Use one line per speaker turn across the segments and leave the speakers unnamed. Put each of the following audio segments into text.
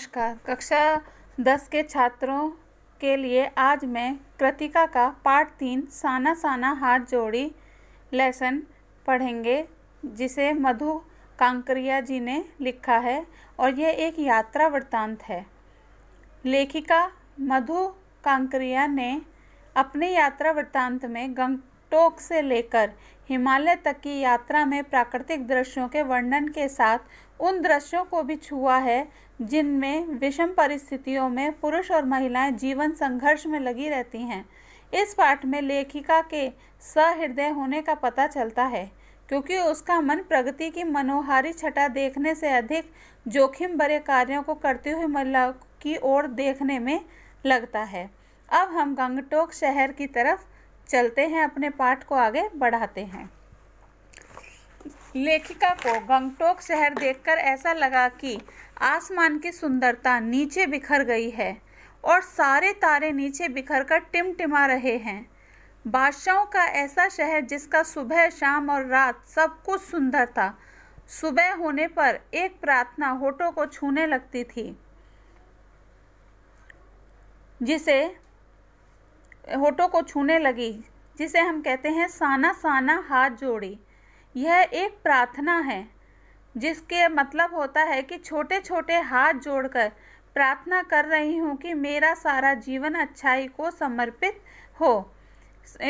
नमस्कार कक्षा दस के छात्रों के लिए आज मैं कृतिका का पार्ट तीन साना साना हाथ जोड़ी लेसन पढ़ेंगे जिसे मधु कांकरिया जी ने लिखा है और यह एक यात्रा वृत्तांत है लेखिका मधु कांकरिया ने अपने यात्रा वृत्तांत में गंगटोक से लेकर हिमालय तक की यात्रा में प्राकृतिक दृश्यों के वर्णन के साथ उन दृश्यों को भी छुआ है जिनमें विषम परिस्थितियों में पुरुष और महिलाएं जीवन संघर्ष में लगी रहती हैं इस पाठ में लेखिका के सहृदय होने का पता चलता है क्योंकि उसका मन प्रगति की मनोहारी छटा देखने से अधिक जोखिम भरे कार्यों को करती हुई महिला की ओर देखने में लगता है अब हम गंगटोक शहर की तरफ चलते हैं अपने पाठ को आगे बढ़ाते हैं लेखिका को गंगटोक शहर देखकर ऐसा लगा कि आसमान की सुंदरता नीचे बिखर गई है और सारे तारे नीचे बिखर कर टिमटिमा रहे हैं बादशाहों का ऐसा शहर जिसका सुबह शाम और रात सब कुछ सुंदर था सुबह होने पर एक प्रार्थना होठों को छूने लगती थी जिसे होठों को छूने लगी जिसे हम कहते हैं साना साना हाथ जोड़ी यह एक प्रार्थना है जिसके मतलब होता है कि छोटे छोटे हाथ जोड़कर प्रार्थना कर रही हूँ कि मेरा सारा जीवन अच्छाई को समर्पित हो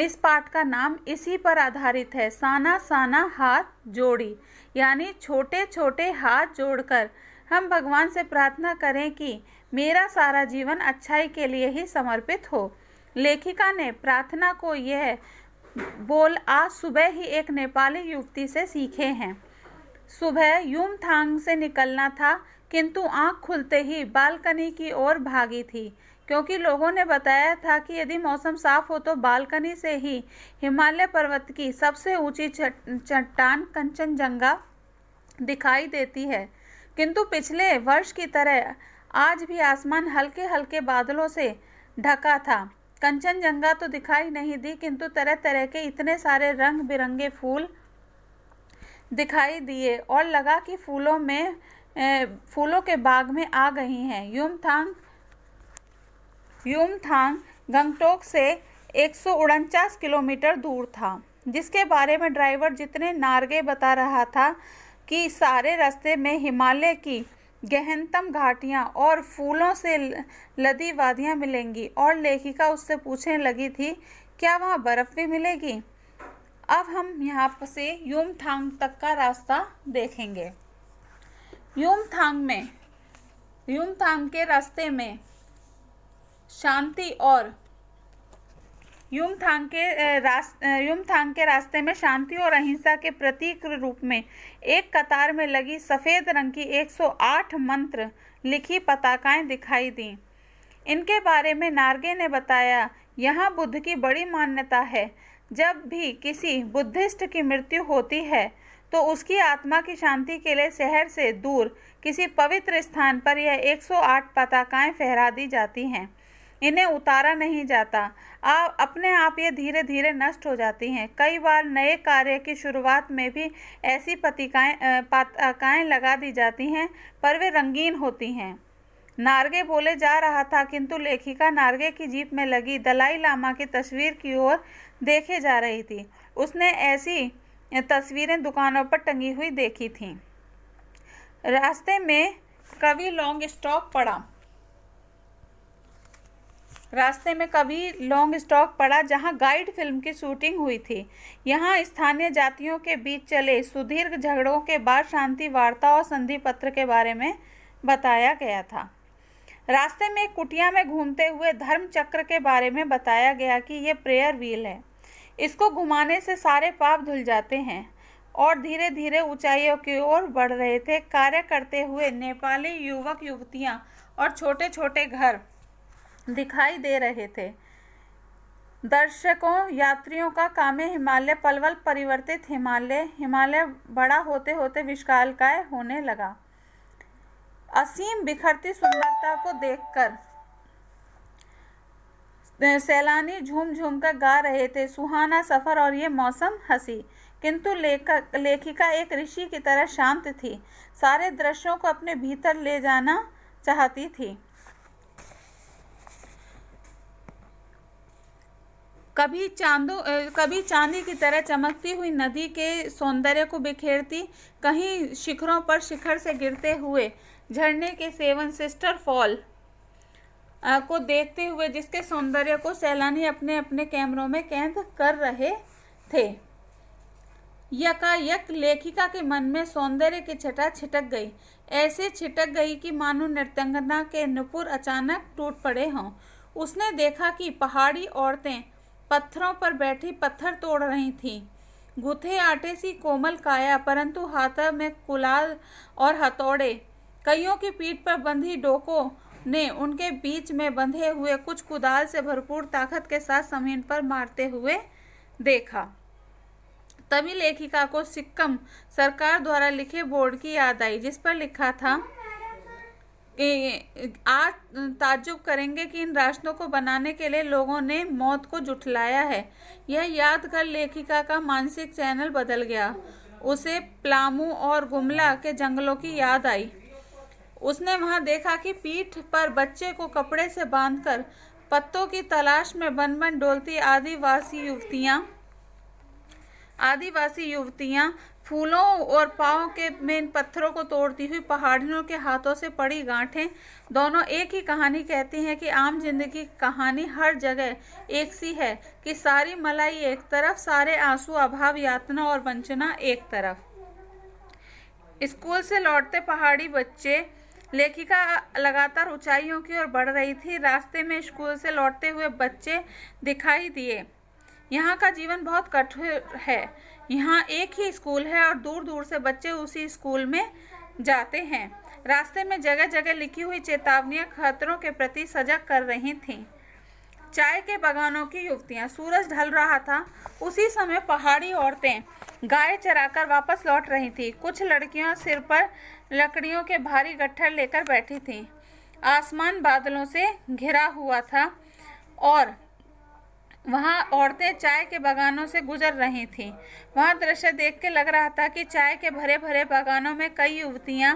इस पाठ का नाम इसी पर आधारित है साना साना हाथ जोड़ी यानी छोटे छोटे हाथ जोड़कर हम भगवान से प्रार्थना करें कि मेरा सारा जीवन अच्छाई के लिए ही समर्पित हो लेखिका ने प्रार्थना को यह बोल आज सुबह ही एक नेपाली युवती से सीखे हैं सुबह यूमथांग से निकलना था किंतु आंख खुलते ही बालकनी की ओर भागी थी क्योंकि लोगों ने बताया था कि यदि मौसम साफ हो तो बालकनी से ही हिमालय पर्वत की सबसे ऊंची चट्टान कंचनजंगा दिखाई देती है किंतु पिछले वर्ष की तरह आज भी आसमान हल्के हल्के बादलों से ढका था कंचनजंगा तो दिखाई नहीं दी किंतु तरह तरह के इतने सारे रंग बिरंगे फूल दिखाई दिए और लगा कि फूलों में फूलों के बाग में आ गई हैं युमथांग यूमथांग गंगटोक से एक किलोमीटर दूर था जिसके बारे में ड्राइवर जितने नारगे बता रहा था कि सारे रास्ते में हिमालय की गहनतम घाटियाँ और फूलों से लदी वादियाँ मिलेंगी और लेखिका उससे पूछने लगी थी क्या वहाँ बर्फ़ भी मिलेगी अब हम यहाँ से यूमथांग तक का रास्ता देखेंगे यूमथांग में यूमथांग के रास्ते में शांति और युमथांग के रास्ते युमथांग के रास्ते में शांति और अहिंसा के प्रतीक रूप में एक कतार में लगी सफ़ेद रंग की 108 मंत्र लिखी पताकाएं दिखाई दी इनके बारे में नार्गे ने बताया यहाँ बुद्ध की बड़ी मान्यता है जब भी किसी बुद्धिस्ट की मृत्यु होती है तो उसकी आत्मा की शांति के लिए शहर से दूर किसी पवित्र स्थान पर यह 108 पताकाएं फहरा दी जाती हैं इन्हें उतारा नहीं जाता आप अपने आप ये धीरे धीरे नष्ट हो जाती हैं कई बार नए कार्य की शुरुआत में भी ऐसी पतिकाएँ पताकाएँ लगा दी जाती हैं पर वे रंगीन होती हैं नारगे बोले जा रहा था किंतु लेखिका नारगे की जीप में लगी दलाई लामा की तस्वीर की ओर देखे जा रही थी उसने ऐसी तस्वीरें दुकानों पर टंगी हुई देखी थी रास्ते में कवि लॉन्ग स्टॉप पड़ा रास्ते में कभी लॉन्ग स्टॉक पड़ा जहां गाइड फिल्म की शूटिंग हुई थी यहां स्थानीय जातियों के बीच चले सुदीर्घ झगड़ों के बाद शांति वार्ता और संधि पत्र के बारे में बताया गया था रास्ते में कुटिया में घूमते हुए धर्म चक्र के बारे में बताया गया कि ये प्रेयर व्हील है इसको घुमाने से सारे पाप धुल जाते हैं और धीरे धीरे ऊंचाइयों की ओर बढ़ रहे थे कार्य करते हुए नेपाली युवक युवतियां और छोटे छोटे घर दिखाई दे रहे थे दर्शकों यात्रियों का कामे हिमालय पलवल परिवर्तित हिमालय हिमालय बड़ा होते होते काय होने लगा असीम बिखरती सुंदरता को देखकर सैलानी झूम झूम कर गा रहे थे सुहाना सफ़र और ये मौसम हंसी किंतु लेखक लेखिका एक ऋषि की तरह शांत थी सारे दृश्यों को अपने भीतर ले जाना चाहती थी कभी चांदों कभी चांदी की तरह चमकती हुई नदी के सौंदर्य को बिखेरती कहीं शिखरों पर शिखर से गिरते हुए झरने के सेवन सिस्टर फॉल को देखते हुए जिसके सौंदर्य को सैलानी अपने अपने कैमरों में कैद कर रहे थे यकायक लेखिका के मन में सौंदर्य की छटा छिटक गई ऐसे छिटक गई कि मानो नृतंगना के नुपुर अचानक टूट पड़े हों उसने देखा कि पहाड़ी औरतें पत्थरों पर बैठी पत्थर तोड़ रही थी गुथे आटे सी कोमल काया परंतु हाथ में कुलाल और हथौड़े कईयों की पीठ पर बंधी डोको ने उनके बीच में बंधे हुए कुछ कुदाल से भरपूर ताकत के साथ जमीन पर मारते हुए देखा तभी लेखिका को सिक्कम सरकार द्वारा लिखे बोर्ड की याद आई जिस पर लिखा था आज ताजुब करेंगे कि इन राशनों को बनाने के लिए लोगों ने मौत को जुटलाया है यह याद कर लेखिका का मानसिक चैनल बदल गया उसे प्लामू और गुमला के जंगलों की याद आई उसने वहां देखा कि पीठ पर बच्चे को कपड़े से बांधकर पत्तों की तलाश में बन बन डोलती आदिवासी युवतियां आदिवासी युवतियां फूलों और पाओ के में इन पत्थरों को तोड़ती हुई पहाड़ियों के हाथों से पड़ी गांठें दोनों एक ही कहानी कहती हैं कि आम जिंदगी कहानी हर जगह एक सी है कि सारी मलाई एक तरफ सारे आंसू अभाव यातना और वंचना एक तरफ स्कूल से लौटते पहाड़ी बच्चे लेखिका लगातार ऊंचाइयों की ओर बढ़ रही थी रास्ते में स्कूल से लौटते हुए बच्चे दिखाई दिए यहाँ का जीवन बहुत कठोर है यहाँ एक ही स्कूल है और दूर दूर से बच्चे उसी स्कूल में जाते हैं रास्ते में जगह जगह लिखी हुई चेतावनियाँ खतरों के प्रति सजग कर रही थीं चाय के बगानों की युवतियाँ सूरज ढल रहा था उसी समय पहाड़ी औरतें गाय चराकर वापस लौट रही थी कुछ लड़कियां सिर पर लकड़ियों के भारी गट्ठर लेकर बैठी थीं आसमान बादलों से घिरा हुआ था और वहाँ औरतें चाय के बागानों से गुजर रही थीं वहाँ दृश्य देख के लग रहा था कि चाय के भरे भरे बागानों में कई युवतियाँ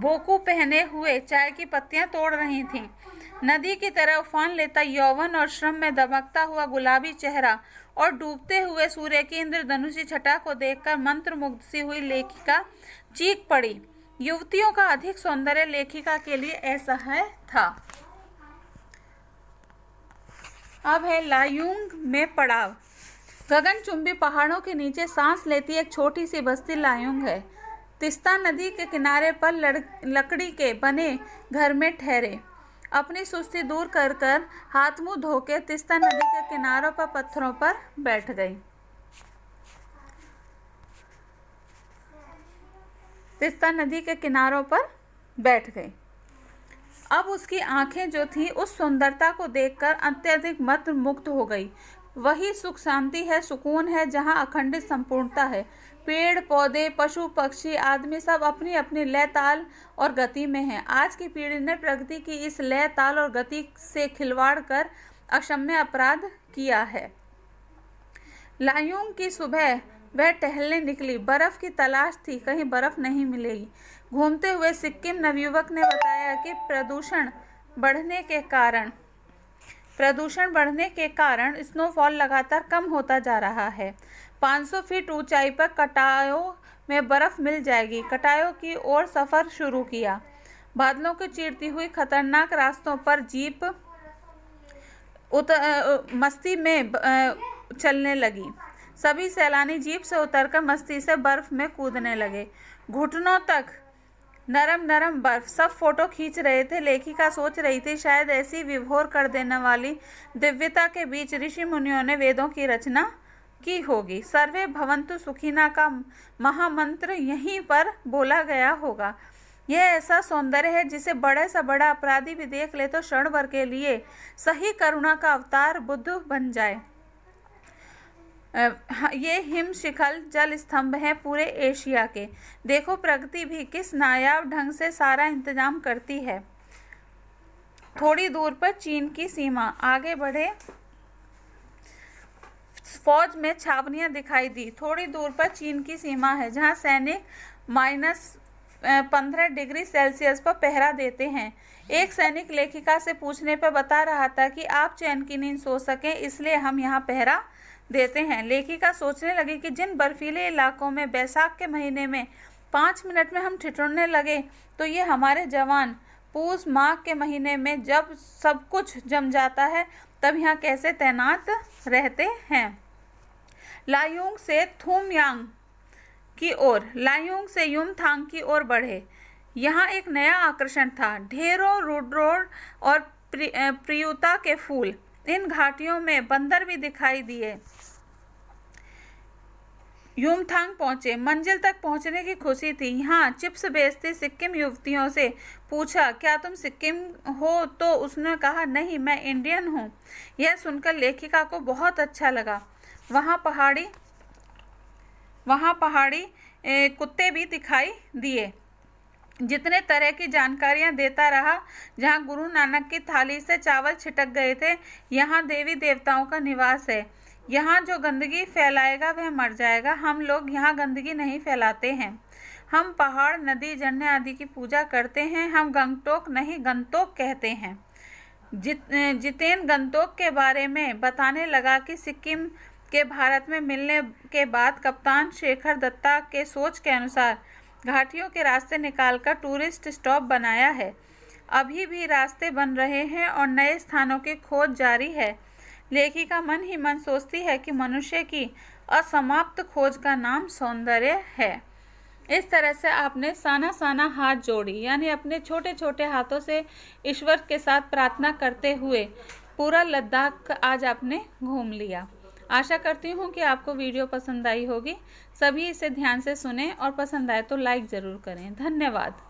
बोकू पहने हुए चाय की पत्तियाँ तोड़ रही थीं नदी की तरह उफान लेता यौवन और श्रम में दमकता हुआ गुलाबी चेहरा और डूबते हुए सूर्य की इंद्रधनुषी छटा को देखकर मंत्रमुग्ध सी हुई लेखिका चीख पड़ी युवतियों का अधिक सौंदर्य लेखिका के लिए ऐसा है था अब है लायुंग में पड़ाव गगनचुंबी पहाड़ों के नीचे सांस लेती एक छोटी सी बस्ती लायुंग है तिस्ता नदी के किनारे पर लकड़ी के बने घर में ठहरे अपनी सुस्ती दूर कर कर हाथ मुंह धोके तिस्ता नदी के किनारों पर पत्थरों पर बैठ गई तिस्ता नदी के किनारों पर बैठ गई अब उसकी आंखें जो थीं उस सुंदरता को देखकर अत्यधिक मत मुक्त हो गई वही सुख शांति है सुकून है जहाँ अखंडित संपूर्णता है पेड़ पौधे पशु पक्षी आदमी सब अपनी अपनी लय ताल और गति में हैं आज की पीढ़ी ने प्रगति की इस लय ताल और गति से खिलवाड़ कर अक्षम्य अपराध किया है लायुंग की सुबह वह टहलने निकली बर्फ़ की तलाश थी कहीं बर्फ़ नहीं मिलेगी घूमते हुए सिक्किम नवयुवक ने बताया कि प्रदूषण बढ़ने के कारण प्रदूषण बढ़ने के कारण स्नोफॉल लगातार कम होता जा रहा है 500 फीट ऊंचाई पर कटायों में बर्फ़ मिल जाएगी कटायों की ओर सफ़र शुरू किया बादलों की चीरती हुई खतरनाक रास्तों पर जीप उत, मस्ती में चलने लगी सभी सैलानी जीप से उतरकर मस्ती से बर्फ में कूदने लगे घुटनों तक नरम नरम बर्फ सब फोटो खींच रहे थे लेखिका सोच रही थी शायद ऐसी विभोर कर देने वाली दिव्यता के बीच ऋषि मुनियों ने वेदों की रचना की होगी सर्वे भवंतु सुखिना का महामंत्र यहीं पर बोला गया होगा यह ऐसा सौंदर्य है जिसे बड़े से बड़ा अपराधी भी देख ले तो क्षण भर के लिए सही करुणा का अवतार बुद्ध बन जाए ये हिम शिखल जल स्तंभ हैं पूरे एशिया के देखो प्रगति भी किस नायाब ढंग से सारा इंतजाम करती है थोड़ी दूर पर चीन की सीमा आगे बढ़े फौज में छावनियां दिखाई दी थोड़ी दूर पर चीन की सीमा है जहां सैनिक माइनस पंद्रह डिग्री सेल्सियस पर पहरा देते हैं एक सैनिक लेखिका से पूछने पर बता रहा था कि आप चैन की नींद सो सकें इसलिए हम यहाँ पहरा देते हैं लेखिका सोचने लगी कि जिन बर्फीले इलाकों में बैसाख के महीने में पाँच मिनट में हम ठिठुरने लगे तो ये हमारे जवान पूस माघ के महीने में जब सब कुछ जम जाता है तब यहाँ कैसे तैनात रहते हैं लायुंग से थूम यांग की ओर लायुंग से युमथांग की ओर बढ़े यहाँ एक नया आकर्षण था ढेरों रुडरोड और प्रियुता के फूल इन घाटियों में बंदर भी दिखाई दिए यूमथांग पहुंचे मंजिल तक पहुंचने की खुशी थी यहाँ चिप्स बेचती सिक्किम युवतियों से पूछा क्या तुम सिक्किम हो तो उसने कहा नहीं मैं इंडियन हूँ यह सुनकर लेखिका को बहुत अच्छा लगा वहाँ पहाड़ी वहाँ पहाड़ी कुत्ते भी दिखाई दिए जितने तरह की जानकारियां देता रहा जहां गुरु नानक की थाली से चावल छिटक गए थे यहां देवी देवताओं का निवास है यहां जो गंदगी फैलाएगा वह मर जाएगा हम लोग यहाँ गंदगी नहीं फैलाते हैं हम पहाड़ नदी झरने आदि की पूजा करते हैं हम गंगटोक नहीं गंतोक कहते हैं जित जितेन गंतोक के बारे में बताने लगा कि सिक्किम के भारत में मिलने के बाद कप्तान शेखर दत्ता के सोच के अनुसार घाटियों के रास्ते निकालकर टूरिस्ट स्टॉप बनाया है अभी भी रास्ते बन रहे हैं और नए स्थानों की खोज जारी है लेखिका मन ही मन सोचती है कि मनुष्य की असमाप्त खोज का नाम सौंदर्य है इस तरह से आपने साना साना हाथ जोड़ी यानी अपने छोटे छोटे हाथों से ईश्वर के साथ प्रार्थना करते हुए पूरा लद्दाख आज आपने घूम लिया आशा करती हूँ कि आपको वीडियो पसंद आई होगी सभी इसे ध्यान से सुने और पसंद आए तो लाइक ज़रूर करें धन्यवाद